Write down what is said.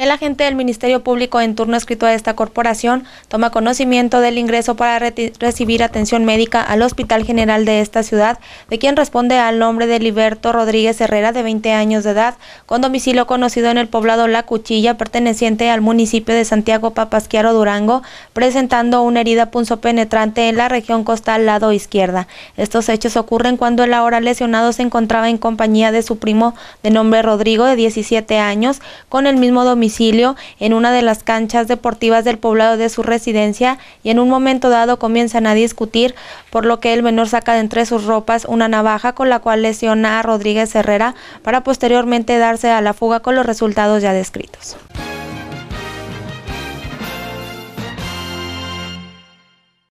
El agente del Ministerio Público en turno escrito a esta corporación toma conocimiento del ingreso para recibir atención médica al Hospital General de esta ciudad, de quien responde al nombre de Liberto Rodríguez Herrera, de 20 años de edad, con domicilio conocido en el poblado La Cuchilla, perteneciente al municipio de Santiago Papasquiaro Durango, presentando una herida punzopenetrante en la región costal lado izquierda. Estos hechos ocurren cuando el ahora lesionado se encontraba en compañía de su primo de nombre Rodrigo, de 17 años, con el mismo domicilio en una de las canchas deportivas del poblado de su residencia y en un momento dado comienzan a discutir, por lo que el menor saca de entre sus ropas una navaja con la cual lesiona a Rodríguez Herrera para posteriormente darse a la fuga con los resultados ya descritos.